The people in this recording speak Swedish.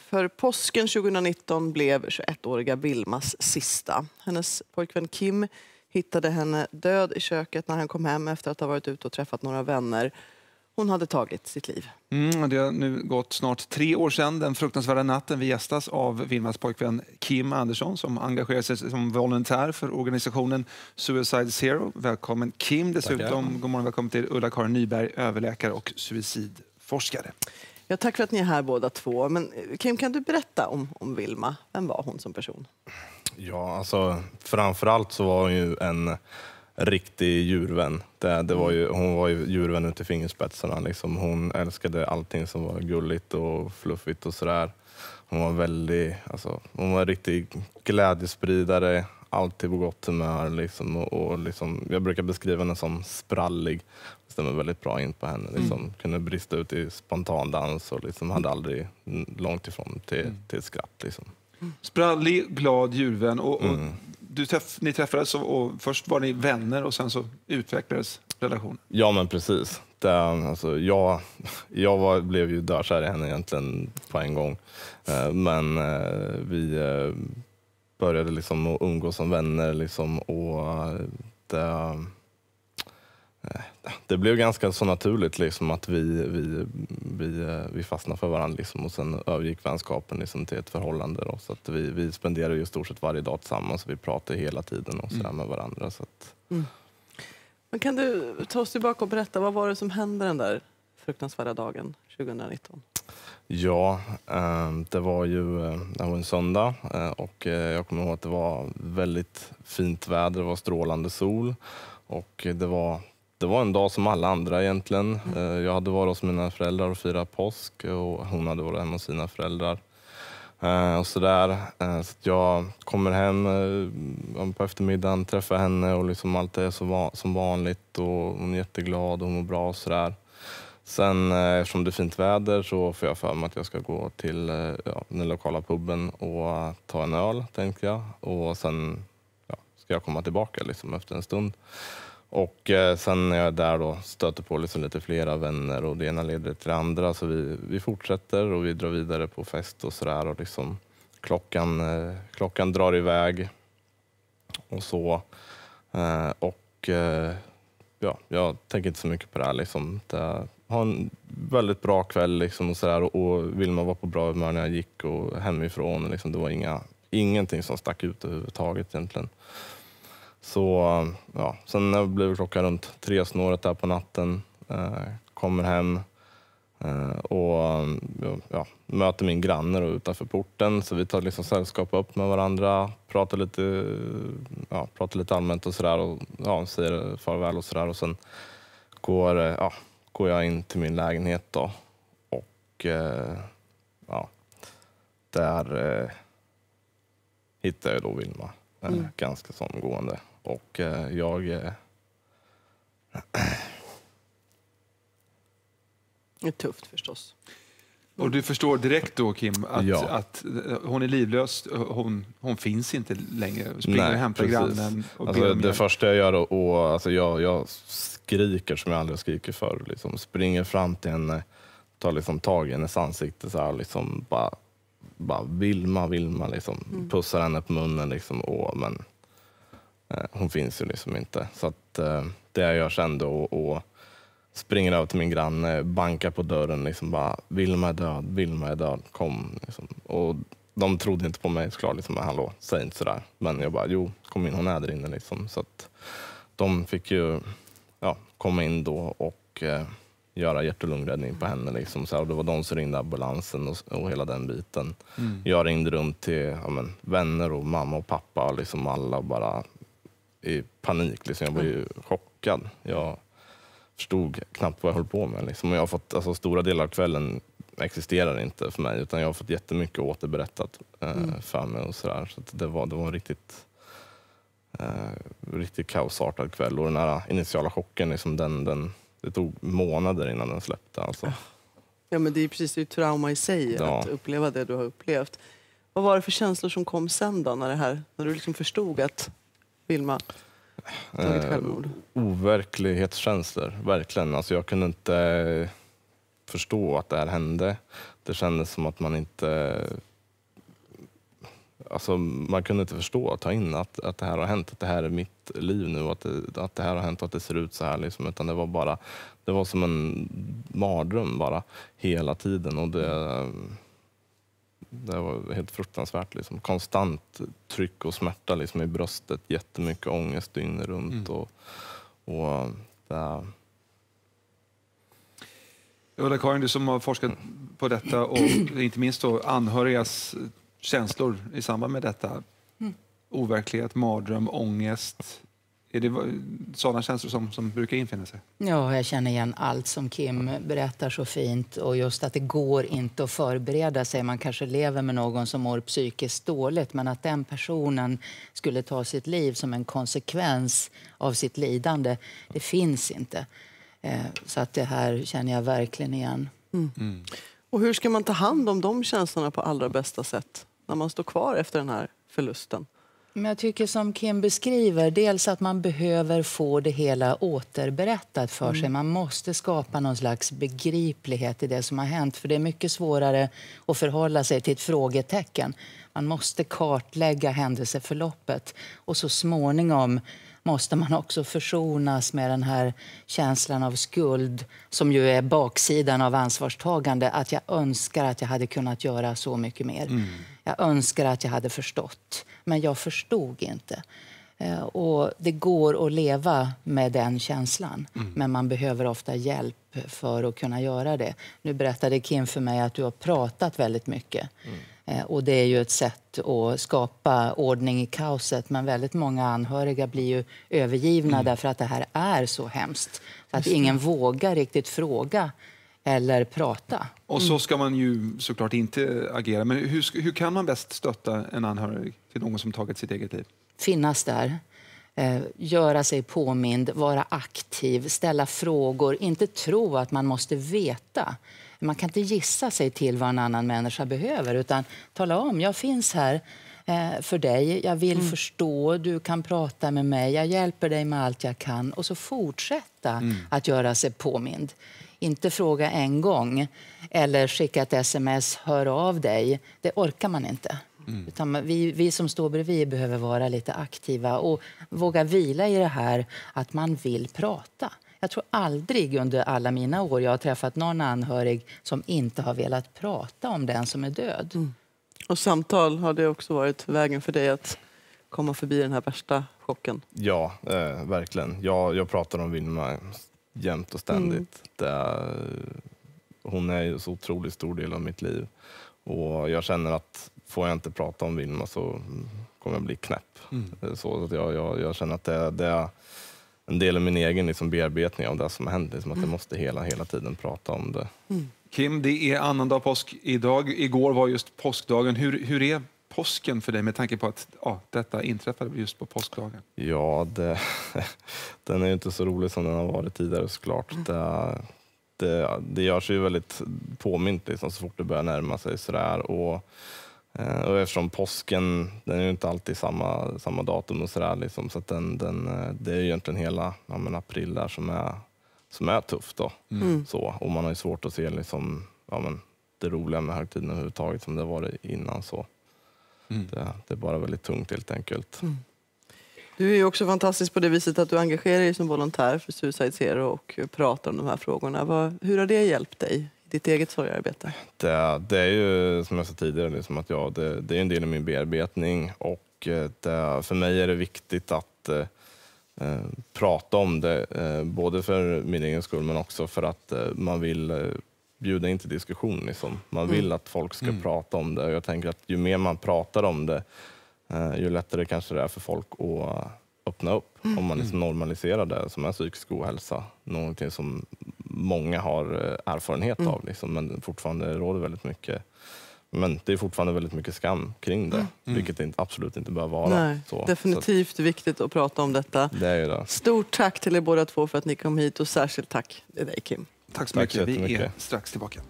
För påsken 2019 blev 21-åriga Vilmas sista. Hennes pojkvän Kim hittade henne död i köket när han kom hem efter att ha varit ute och träffat några vänner. Hon hade tagit sitt liv. Mm, det har nu gått snart tre år sedan den fruktansvärda natten. Vi gästas av Vilmas pojkvän Kim Andersson som engagerar sig som volontär för organisationen Suicide Zero. Välkommen Kim dessutom. God morgon, välkommen till Ulla-Karin Nyberg, överläkare och suicidforskare. Ja, tack för att ni är här båda två. Men eh, Kim, kan du berätta om, om Vilma? Vem var hon som person? Ja, alltså framförallt så var hon ju en riktig djurvän. Det, det var ju, mm. hon var ju djurvän ut i fingerspetsarna. Liksom. Hon älskade allting som var gulligt och fluffigt och sådär. Hon var väldigt, alltså, hon var en riktig glädjespridare, alltid på gott humör. Liksom, och, och liksom, jag brukar beskriva henne som sprallig stämmer väldigt bra in på henne. Liksom, mm. Kunde brista ut i spontan dans och liksom hade aldrig långt ifrån till, mm. till skratt. Liksom. Sprallig, glad djurvän. Och, och mm. du träff, ni träffades och, och, först var ni vänner och sen så utvecklades relationen. Ja, men precis. Det, alltså, jag jag var, blev ju dökär i henne egentligen på en gång. Eh, men eh, vi eh, började liksom umgås som vänner liksom, och det, det blev ganska så naturligt liksom att vi, vi, vi, eh, vi fastnade för varandra liksom och sen övergick vänskapen liksom till ett förhållande. Då. Så att vi, vi spenderar ju stort sett varje dag tillsammans och vi pratar hela tiden och sådär mm. med varandra. Så att... mm. Men kan du ta oss tillbaka och berätta, vad var det som hände den där fruktansvärda dagen 2019? Ja, ehm, det var ju eh, det var en söndag eh, och jag kommer ihåg att det var väldigt fint väder, det var strålande sol och det var det var en dag som alla andra egentligen. Eh, jag hade varit hos mina föräldrar och firat påsk och hon hade varit hemma hos sina föräldrar. Eh, och sådär. Eh, så jag kommer hem på eftermiddagen, träffar henne och liksom allt är så som vanligt. Och hon är jätteglad och hon mår bra och sådär. Sen eftersom det är fint väder så får jag för mig att jag ska gå till ja, den lokala puben och ta en öl, tänkte jag. Och sen ja, ska jag komma tillbaka liksom, efter en stund. Och eh, sen när jag är där då stöter på liksom lite flera vänner och det ena leder till det andra. Så vi, vi fortsätter och vi drar vidare på fest och sådär. Och liksom, klockan, eh, klockan drar iväg och så. Eh, och ja, jag tänker inte så mycket på det här. Liksom. Det, ha en väldigt bra kväll liksom, och, så och, och Vilma var på bra humör när jag gick och hemifrån. Liksom, det var inga, ingenting som stack ut överhuvudtaget egentligen. Så ja, sen blev klockan runt tre snåret där på natten. Eh, kommer hem eh, och ja, möter min granne då, utanför porten. Så vi tar liksom sällskap upp med varandra, pratar lite, ja, pratar lite allmänt och sådär och ja, säger farväl och sådär. Och sen går, eh, ja, går jag in till min lägenhet då och ja, där eh, hittar jag då Vilma. Mm. Eh, ganska omgående. Och eh, jag... Eh, det är tufft förstås. Och du förstår direkt då, Kim, att, ja. att hon är livlös. Hon, hon finns inte längre. Springer Nej, hämtar till grannen och alltså, Det hjälp. första jag gör, och, och, alltså, jag, jag skriker som jag aldrig skriker förr. Liksom. Springer fram till henne, tar liksom tag i hennes ansikte så här, liksom, bara bara Vilma, Vilma liksom. Mm. Pussar henne på munnen liksom. Åh, men eh, hon finns ju liksom inte. Så att, eh, det jag gör sen då och, och springer över till min granne, bankar på dörren liksom bara Vilma är död, Vilma är död, kom. Liksom. Och de trodde inte på mig såklart, liksom, hallå, säg inte sådär. Men jag bara, jo, kom in, hon är där inne liksom. Så att de fick ju ja, komma in då och eh, göra hjärt och lungräddning på henne. Liksom, så här. Och det var de som ringde ambulansen och, och hela den biten. Mm. Jag ringde runt till ja, men, vänner och mamma och pappa och liksom alla bara i panik. Liksom. Jag var ju chockad. Jag förstod knappt vad jag höll på med. Liksom. jag har fått, alltså, stora delar av kvällen existerar inte för mig utan jag har fått jättemycket återberättat eh, mm. för mig. Och så där. Så det, var, det var en riktigt, eh, riktigt kaosartad kväll och den här initiala chocken, liksom, den, den det tog månader innan den släppte. Alltså. Ja, men det är precis det trauma i sig ja. att uppleva det du har upplevt. Vad var det för känslor som kom sen då, när, det här, när du liksom förstod att Vilma tagit eh, självmord? Eh, overklighetskänslor, verkligen. Alltså, jag kunde inte förstå att det här hände. Det kändes som att man inte alltså, man kunde inte förstå, ta in att, att det här har hänt, att det här är mitt liv nu, att det, att det här har hänt och att det ser ut så här. Liksom, utan det var bara, det var som en mardröm bara, hela tiden. Och det, det var helt fruktansvärt. Liksom. Konstant tryck och smärta liksom, i bröstet, jättemycket ångest dygnet runt. Mm. Och, och det... Ulla-Karin, du som har forskat mm. på detta och inte minst då anhörigas känslor i samband med detta? Mm. Overklighet, mardröm, ångest? Är det sådana känslor som, som brukar infinna sig? Ja, jag känner igen allt som Kim berättar så fint. Och just att det går inte att förbereda sig. Man kanske lever med någon som mår psykiskt dåligt, men att den personen skulle ta sitt liv som en konsekvens av sitt lidande, det finns inte. Eh, så att det här känner jag verkligen igen. Mm. Mm. Och hur ska man ta hand om de känslorna på allra bästa sätt? när man står kvar efter den här förlusten? Men jag tycker som Kim beskriver, dels att man behöver få det hela återberättat för mm. sig. Man måste skapa någon slags begriplighet i det som har hänt. För det är mycket svårare att förhålla sig till ett frågetecken. Man måste kartlägga händelseförloppet och så småningom måste man också försonas med den här känslan av skuld som ju är baksidan av ansvarstagande. Att jag önskar att jag hade kunnat göra så mycket mer. Mm. Jag önskar att jag hade förstått, men jag förstod inte. Eh, och Det går att leva med den känslan, mm. men man behöver ofta hjälp för att kunna göra det. Nu berättade Kim för mig att du har pratat väldigt mycket. Mm. Eh, och det är ju ett sätt att skapa ordning i kaoset. Men väldigt många anhöriga blir ju övergivna mm. därför att det här är så hemskt. Så att ingen vågar riktigt fråga eller prata. Och så ska man ju såklart inte agera. Men hur, hur kan man bäst stötta en anhörig till någon som tagit sitt eget liv? Finnas där. Eh, göra sig påmind, vara aktiv, ställa frågor, inte tro att man måste veta. Man kan inte gissa sig till vad en annan människa behöver utan tala om, jag finns här eh, för dig, jag vill mm. förstå, du kan prata med mig, jag hjälper dig med allt jag kan. Och så fortsätta mm. att göra sig påmind. Inte fråga en gång eller skicka ett sms, hör av dig. Det orkar man inte. Mm. Utan vi, vi som står bredvid behöver vara lite aktiva och våga vila i det här att man vill prata. Jag tror aldrig under alla mina år jag har träffat någon anhörig som inte har velat prata om den som är död. Mm. Och samtal har det också varit vägen för dig att komma förbi den här värsta chocken? Ja, eh, verkligen. Jag, jag pratar om Vilma jämt och ständigt. Mm. Det, hon är en så otroligt stor del av mitt liv. Och jag känner att får jag inte prata om Vilma så kommer jag bli knäpp. Mm. Så att jag, jag, jag känner att det, det en del av min egen liksom bearbetning av det som har hänt. Liksom att jag mm. måste hela, hela tiden prata om det. Mm. Kim, det är annandag påsk idag. Igår var just påskdagen. Hur, hur är påsken för dig med tanke på att ja, detta inträffade just på påskdagen? Ja, det, den är inte så rolig som den har varit tidigare såklart. Mm. Det, det, det gör sig ju väldigt påmint liksom, så fort det börjar närma sig sådär. Och, Eh, och eftersom påsken, den är ju inte alltid samma, samma datum och sådär, liksom, så den, den, eh, det är ju egentligen hela ja, men april där som är, som är tufft. Då. Mm. mm. Så, och man har ju svårt att se liksom, ja, men, det roliga med högtiden överhuvudtaget som det varit innan. Så. Mm. Det, det, är bara väldigt tungt helt enkelt. Mm. Du är också fantastisk på det viset att du engagerar dig som volontär för Suicide Zero och pratar om de här frågorna. hur har det hjälpt dig ditt eget sorgarbete? Det, det är ju som jag sa tidigare, liksom att jag, det, det är en del av min bearbetning och eh, det, för mig är det viktigt att eh, eh, prata om det, eh, både för min egen skull men också för att eh, man vill eh, bjuda in till diskussion. Liksom. Man vill mm. att folk ska mm. prata om det. Jag tänker att ju mer man pratar om det, ju lättare kanske det är för folk att öppna upp. Mm. Om man liksom mm. normaliserar det som är psykisk ohälsa, någonting som många har eh, erfarenhet mm. av, liksom, men fortfarande råder väldigt mycket men det är fortfarande väldigt mycket skam kring det, mm. mm. vilket det absolut inte bör vara. Nej, så, definitivt så. viktigt att prata om detta. Det är det. Stort tack till er båda två för att ni kom hit och särskilt tack till dig Kim. Tack så tack mycket. Så Vi är strax tillbaka.